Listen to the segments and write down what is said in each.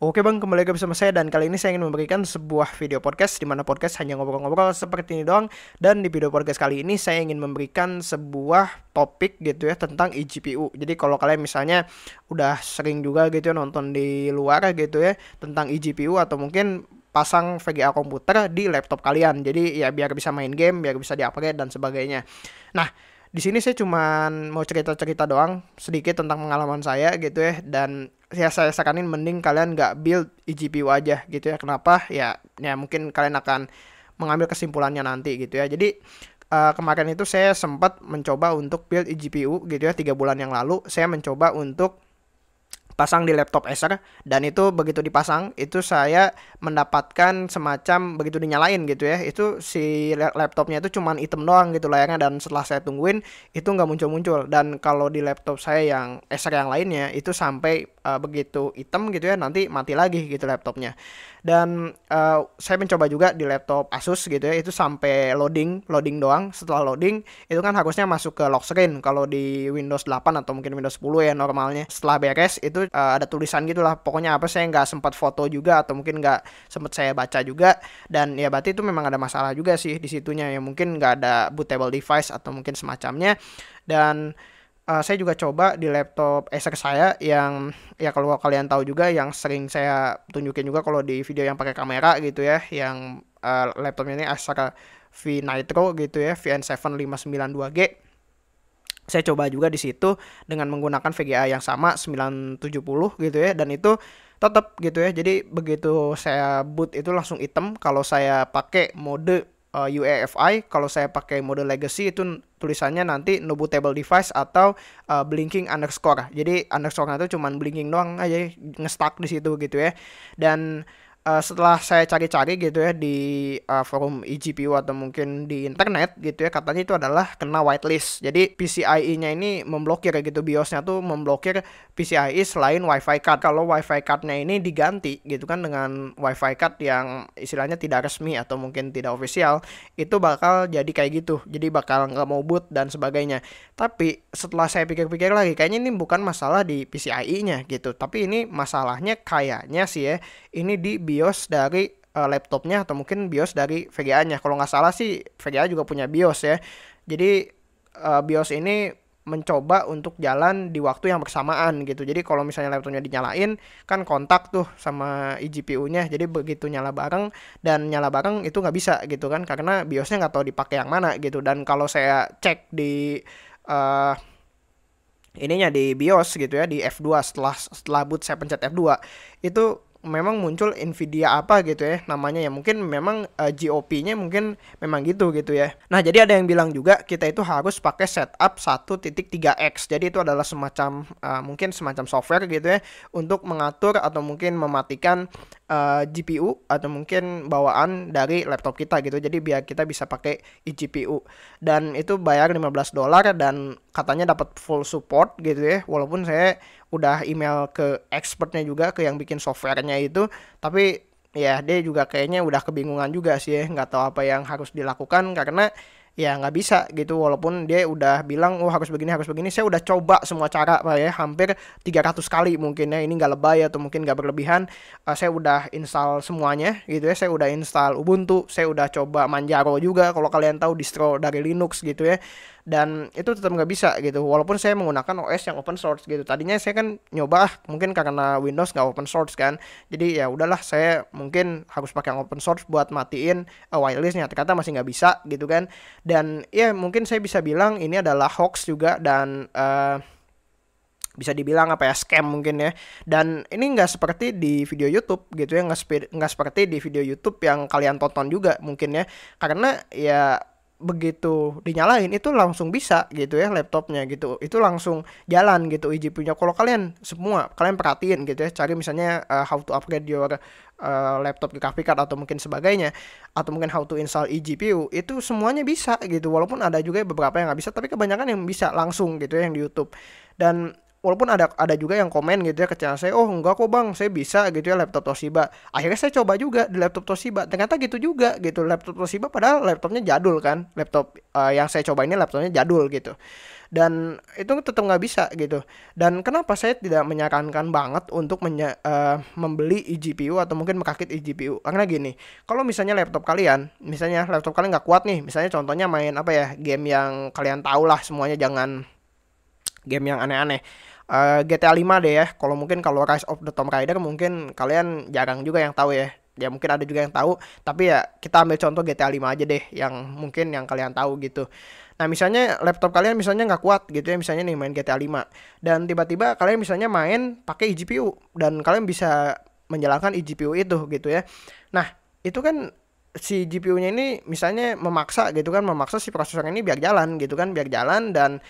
Oke bang, kembali lagi bersama saya dan kali ini saya ingin memberikan sebuah video podcast di mana podcast hanya ngobrol-ngobrol seperti ini doang dan di video podcast kali ini saya ingin memberikan sebuah topik gitu ya tentang eGPU. Jadi kalau kalian misalnya udah sering juga gitu ya nonton di luar gitu ya tentang eGPU atau mungkin pasang VGA komputer di laptop kalian. Jadi ya biar bisa main game, biar bisa di dan sebagainya. Nah, di sini saya cuman mau cerita-cerita doang sedikit tentang pengalaman saya gitu ya dan ya saya saranin mending kalian nggak build eGPU aja gitu ya kenapa ya ya mungkin kalian akan mengambil kesimpulannya nanti gitu ya jadi uh, kemarin itu saya sempat mencoba untuk build eGPU gitu ya tiga bulan yang lalu saya mencoba untuk pasang di laptop Acer dan itu begitu dipasang itu saya mendapatkan semacam begitu dinyalain gitu ya itu si laptopnya itu cuman item doang gitu layarnya dan setelah saya tungguin itu nggak muncul-muncul dan kalau di laptop saya yang Acer yang lainnya itu sampai uh, begitu item gitu ya nanti mati lagi gitu laptopnya dan uh, saya mencoba juga di laptop Asus gitu ya itu sampai loading loading doang setelah loading itu kan harusnya masuk ke lock screen kalau di Windows 8 atau mungkin Windows 10 ya normalnya setelah beres itu uh, ada tulisan gitulah pokoknya apa saya nggak sempat foto juga atau mungkin nggak sempat saya baca juga dan ya berarti itu memang ada masalah juga sih disitunya ya mungkin nggak ada bootable device atau mungkin semacamnya dan uh, saya juga coba di laptop Acer saya yang ya kalau kalian tahu juga yang sering saya tunjukin juga kalau di video yang pakai kamera gitu ya yang uh, laptopnya ini Acer V Nitro gitu ya VN7592G saya coba juga di situ dengan menggunakan VGA yang sama 970 gitu ya dan itu tetap gitu ya jadi begitu saya boot itu langsung item kalau saya pakai mode uh, eh, UEFI kalau saya pakai mode legacy itu tulisannya nanti nobutable device atau uh, blinking underscore jadi underscore itu cuma blinking doang aja ngestak di situ gitu ya dan uh, setelah saya cari-cari gitu ya di uh, forum IGPU e atau mungkin di internet gitu ya katanya itu adalah kena whitelist. Jadi PCIe-nya ini memblokir kayak gitu BIOS-nya tuh memblokir PCIe selain WiFi card. Kalau WiFi card-nya ini diganti gitu kan dengan WiFi card yang istilahnya tidak resmi atau mungkin tidak official itu bakal jadi kayak gitu. Jadi bakal nggak mau boot dan sebagainya. Tapi setelah saya pikir-pikir lagi kayaknya ini bukan masalah di PCIe-nya gitu. Tapi ini masalahnya kayaknya sih ya ini di BIOS dari uh, laptopnya atau mungkin BIOS dari VGA-nya. Kalau nggak salah sih VGA juga punya BIOS ya. Jadi uh, BIOS ini mencoba untuk jalan di waktu yang bersamaan gitu. Jadi kalau misalnya laptopnya dinyalain kan kontak tuh sama egpu nya Jadi begitu nyala bareng dan nyala bareng itu nggak bisa gitu kan karena BIOS-nya nggak tahu dipakai yang mana gitu. Dan kalau saya cek di uh, ininya di BIOS gitu ya di F2 setelah setelah boot saya pencet F2 itu memang muncul Nvidia apa gitu ya namanya ya mungkin memang uh, eh, GOP-nya mungkin memang gitu gitu ya. Nah, jadi ada yang bilang juga kita itu harus pakai setup 1.3x. Jadi itu adalah semacam uh, mungkin semacam software gitu ya untuk mengatur atau mungkin mematikan uh, eh, GPU atau mungkin bawaan dari laptop kita gitu. Jadi biar kita bisa pakai eGPU dan itu bayar 15 dolar dan katanya dapat full support gitu ya walaupun saya udah email ke expertnya juga ke yang bikin softwarenya itu tapi ya dia juga kayaknya udah kebingungan juga sih ya, nggak tahu apa yang harus dilakukan karena ya nggak bisa gitu walaupun dia udah bilang oh harus begini harus begini saya udah coba semua cara pak ya hampir 300 kali mungkin ya ini nggak lebay atau mungkin nggak berlebihan uh, saya udah install semuanya gitu ya saya udah install Ubuntu saya udah coba Manjaro juga kalau kalian tahu distro dari Linux gitu ya dan itu tetap nggak bisa gitu walaupun saya menggunakan OS yang open source gitu tadinya saya kan nyoba ah, mungkin karena Windows nggak open source kan jadi ya udahlah saya mungkin harus pakai yang open source buat matiin uh, wirelessnya ternyata masih nggak bisa gitu kan dan ya mungkin saya bisa bilang ini adalah hoax juga dan uh, bisa dibilang apa ya scam mungkin ya dan ini nggak seperti di video YouTube gitu ya nggak seperti nggak seperti di video YouTube yang kalian tonton juga mungkin ya karena ya begitu dinyalain itu langsung bisa gitu ya laptopnya gitu itu langsung jalan gitu uji punya kalau kalian semua kalian perhatiin gitu ya cari misalnya uh, how to upgrade your eh, laptop ke graphic card atau mungkin sebagainya atau mungkin how to install eGPU itu semuanya bisa gitu walaupun ada juga beberapa yang nggak bisa tapi kebanyakan yang bisa langsung gitu ya yang di YouTube dan walaupun ada ada juga yang komen gitu ya ke channel saya oh enggak kok bang saya bisa gitu ya laptop Toshiba akhirnya saya coba juga di laptop Toshiba ternyata gitu juga gitu laptop Toshiba padahal laptopnya jadul kan laptop uh, yang saya coba ini laptopnya jadul gitu dan itu tetap nggak bisa gitu dan kenapa saya tidak menyarankan banget untuk menye, uh, membeli eGPU atau mungkin merakit eGPU karena gini kalau misalnya laptop kalian misalnya laptop kalian nggak kuat nih misalnya contohnya main apa ya game yang kalian tahu lah semuanya jangan game yang aneh-aneh Eh, GTA 5 deh ya. Kalau mungkin kalau Rise of the Tomb Raider mungkin kalian jarang juga yang tahu ya. Ya mungkin ada juga yang tahu, tapi ya kita ambil contoh GTA 5 aja deh yang mungkin yang kalian tahu gitu. Nah misalnya laptop kalian misalnya nggak kuat gitu ya misalnya nih main GTA 5 dan tiba-tiba kalian misalnya main pakai eGPU dan kalian bisa menjalankan eGPU itu gitu ya. Nah itu kan si e GPU-nya ini misalnya memaksa gitu kan memaksa si prosesor ini biar jalan gitu kan biar jalan dan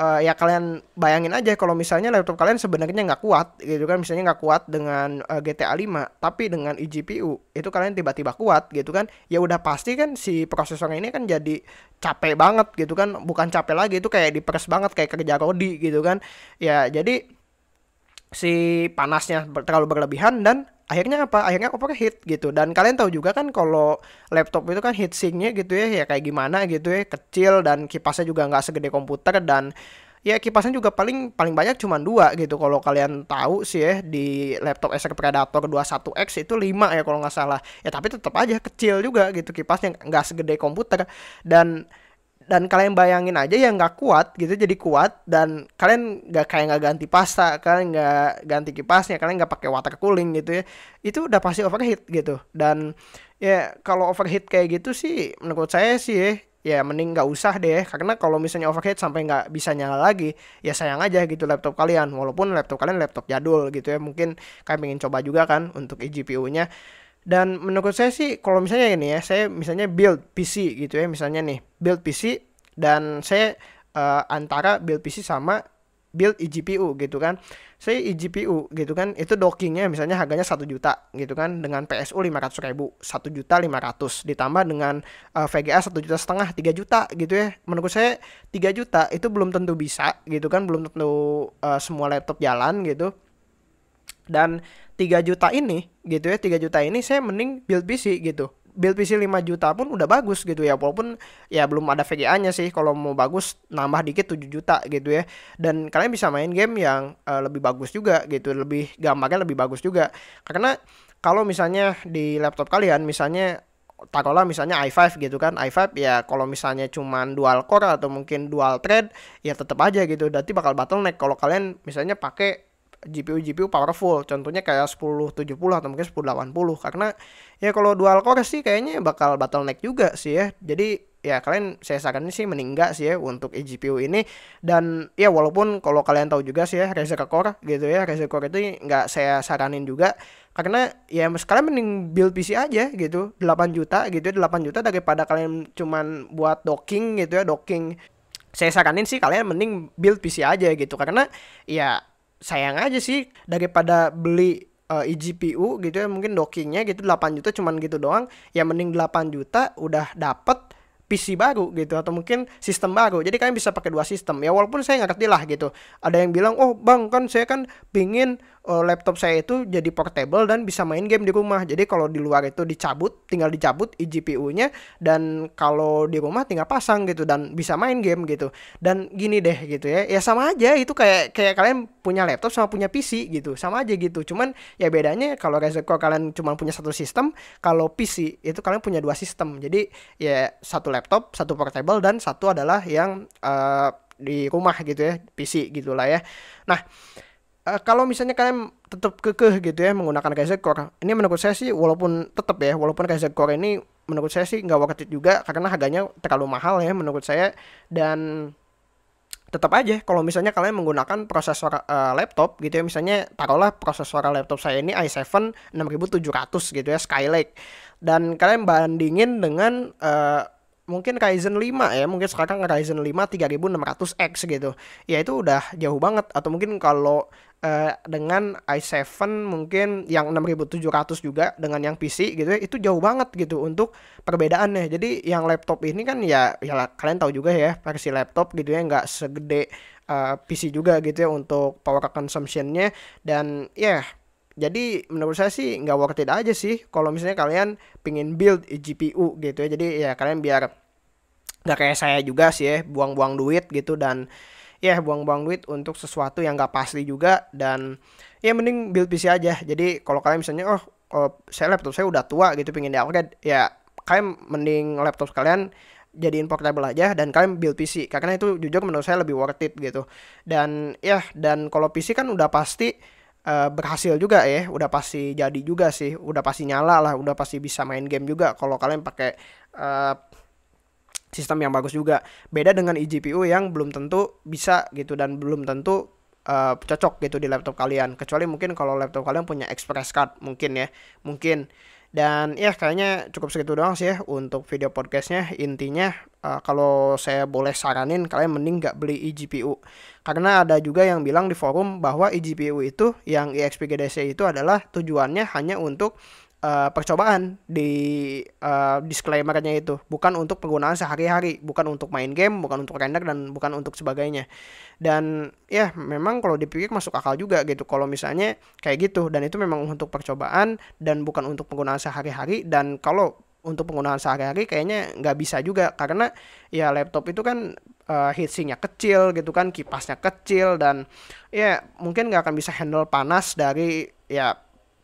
uh, ya kalian bayangin aja kalau misalnya laptop kalian sebenarnya nggak kuat gitu kan misalnya nggak kuat dengan uh, eh, GTA 5 tapi dengan eGPU itu kalian tiba-tiba kuat gitu kan ya udah pasti kan si prosesornya ini kan jadi capek banget gitu kan bukan capek lagi itu kayak diperes banget kayak kerja Rodi gitu kan ya jadi si panasnya terlalu berlebihan dan akhirnya apa akhirnya koper hit gitu dan kalian tahu juga kan kalau laptop itu kan heatsinknya gitu ya ya kayak gimana gitu ya kecil dan kipasnya juga nggak segede komputer dan ya kipasnya juga paling paling banyak cuma dua gitu kalau kalian tahu sih ya di laptop Acer Predator 21X itu lima ya kalau nggak salah ya tapi tetap aja kecil juga gitu kipasnya nggak segede komputer dan dan kalian bayangin aja yang nggak kuat gitu jadi kuat dan kalian nggak kayak nggak ganti pasta kalian nggak ganti kipasnya kalian nggak pakai water cooling gitu ya itu udah pasti overheat gitu dan ya kalau overheat kayak gitu sih menurut saya sih ya, ya, mending nggak usah deh karena kalau misalnya overheat sampai nggak bisa nyala lagi ya sayang aja gitu laptop kalian walaupun laptop kalian laptop jadul gitu ya mungkin kalian ingin coba juga kan untuk eGPU-nya dan menurut saya sih kalau misalnya ini ya, saya misalnya build PC gitu ya, misalnya nih, build PC dan saya uh, antara build PC sama build eGPU gitu kan. Saya eGPU gitu kan, itu dockingnya misalnya harganya 1 juta gitu kan dengan PSU 500 ribu, 1 juta 500 ditambah dengan uh, eh, VGA 1 juta setengah, 3 juta gitu ya. Menurut saya 3 juta itu belum tentu bisa gitu kan, belum tentu uh, semua laptop jalan gitu dan 3 juta ini gitu ya, 3 juta ini saya mending build PC gitu. Build PC 5 juta pun udah bagus gitu ya walaupun ya belum ada VGA-nya sih kalau mau bagus nambah dikit 7 juta gitu ya. Dan kalian bisa main game yang uh, lebih bagus juga gitu, lebih gambarnya lebih bagus juga. Karena kalau misalnya di laptop kalian misalnya kalah misalnya i5 gitu kan i5 ya kalau misalnya cuman dual core atau mungkin dual thread ya tetap aja gitu nanti bakal bottleneck kalau kalian misalnya pakai GPU-GPU powerful. Contohnya kayak 1070 atau mungkin 1080 karena ya kalau dual core sih kayaknya bakal bottleneck juga sih ya. Jadi ya kalian saya sarankan sih meninggal sih ya untuk eGPU ini dan ya walaupun kalau kalian tahu juga sih ya Razer Core gitu ya Razer Core itu nggak saya saranin juga karena ya sekarang mending build PC aja gitu 8 juta gitu ya 8 juta daripada kalian cuman buat docking gitu ya docking saya saranin sih kalian mending build PC aja gitu karena ya sayang aja sih daripada beli uh, eh, eGPU gitu ya mungkin dockingnya gitu 8 juta cuman gitu doang ya mending 8 juta udah dapet PC baru gitu atau mungkin sistem baru jadi kalian bisa pakai dua sistem ya walaupun saya nggak ngerti lah gitu ada yang bilang oh bang kan saya kan pingin uh, laptop saya itu jadi portable dan bisa main game di rumah. Jadi kalau di luar itu dicabut, tinggal dicabut iGPU-nya dan kalau di rumah tinggal pasang gitu dan bisa main game gitu. Dan gini deh gitu ya. Ya sama aja itu kayak kayak kalian punya laptop sama punya PC gitu. Sama aja gitu. Cuman ya bedanya kalau Razer Core kalian cuma punya satu sistem, kalau PC itu kalian punya dua sistem. Jadi ya satu laptop, satu portable dan satu adalah yang uh, di rumah gitu ya, PC gitulah ya. Nah, uh, kalau misalnya kalian tetap kekeh gitu ya menggunakan Kaiser Core, ini menurut saya sih walaupun tetap ya, walaupun Kaiser Core ini menurut saya sih nggak worth it juga karena harganya terlalu mahal ya menurut saya dan tetap aja kalau misalnya kalian menggunakan prosesor uh, laptop gitu ya misalnya taruhlah prosesor laptop saya ini i7 6700 gitu ya Skylake dan kalian bandingin dengan uh, mungkin Ryzen 5 ya, mungkin sekarang Ryzen 5 3600X gitu. Ya itu udah jauh banget atau mungkin kalau uh, dengan i7 mungkin yang 6700 juga dengan yang PC gitu ya, itu jauh banget gitu untuk perbedaannya. Jadi yang laptop ini kan ya ya kalian tahu juga ya, versi laptop gitu ya nggak segede uh, eh, PC juga gitu ya untuk power consumptionnya dan ya yeah, jadi menurut saya sih nggak worth it aja sih kalau misalnya kalian pingin build GPU gitu ya jadi ya kalian biar nggak kayak saya juga sih ya buang-buang duit gitu dan ya buang-buang duit untuk sesuatu yang nggak pasti juga dan ya mending build PC aja jadi kalau kalian misalnya oh kalau oh, saya laptop saya udah tua gitu pingin di upgrade ya kalian mending laptop kalian jadiin portable aja dan kalian build PC karena itu jujur menurut saya lebih worth it gitu dan ya dan kalau PC kan udah pasti uh, berhasil juga ya, udah pasti jadi juga sih, udah pasti nyala lah, udah pasti bisa main game juga kalau kalian pakai uh, sistem yang bagus juga. Beda dengan eGPU yang belum tentu bisa gitu dan belum tentu uh, cocok gitu di laptop kalian. Kecuali mungkin kalau laptop kalian punya Express Card mungkin ya, mungkin dan ya kayaknya cukup segitu doang sih ya untuk video podcastnya. Intinya uh, kalau saya boleh saranin kalian mending nggak beli eGPU. Karena ada juga yang bilang di forum bahwa eGPU itu yang EXPGDC itu adalah tujuannya hanya untuk uh, percobaan di uh, disclaimernya itu bukan untuk penggunaan sehari-hari bukan untuk main game bukan untuk render dan bukan untuk sebagainya dan ya memang kalau dipikir masuk akal juga gitu kalau misalnya kayak gitu dan itu memang untuk percobaan dan bukan untuk penggunaan sehari-hari dan kalau untuk penggunaan sehari-hari kayaknya nggak bisa juga karena ya laptop itu kan uh, heatsinknya kecil gitu kan kipasnya kecil dan ya mungkin nggak akan bisa handle panas dari ya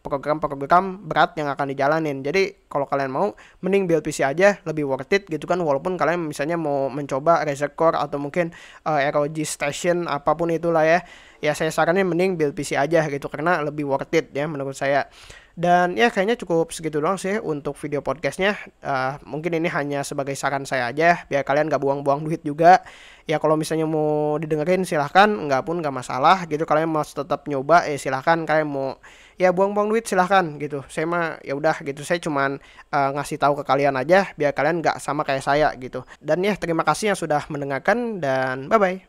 program-program berat yang akan dijalanin. Jadi kalau kalian mau, mending build PC aja lebih worth it gitu kan. Walaupun kalian misalnya mau mencoba Razer Core atau mungkin uh, eh, ROG Station apapun itulah ya. Ya saya sarannya mending build PC aja gitu karena lebih worth it ya menurut saya. Dan ya kayaknya cukup segitu doang sih untuk video podcastnya. Uh, mungkin ini hanya sebagai saran saya aja, biar kalian gak buang-buang duit juga. Ya kalau misalnya mau didengerin silahkan, nggak pun nggak masalah gitu. Kalian mau tetap nyoba, eh silahkan. Kalian mau ya buang-buang duit silahkan gitu. Saya mah ya udah gitu. Saya cuman uh, ngasih tahu ke kalian aja, biar kalian nggak sama kayak saya gitu. Dan ya terima kasih yang sudah mendengarkan dan bye bye.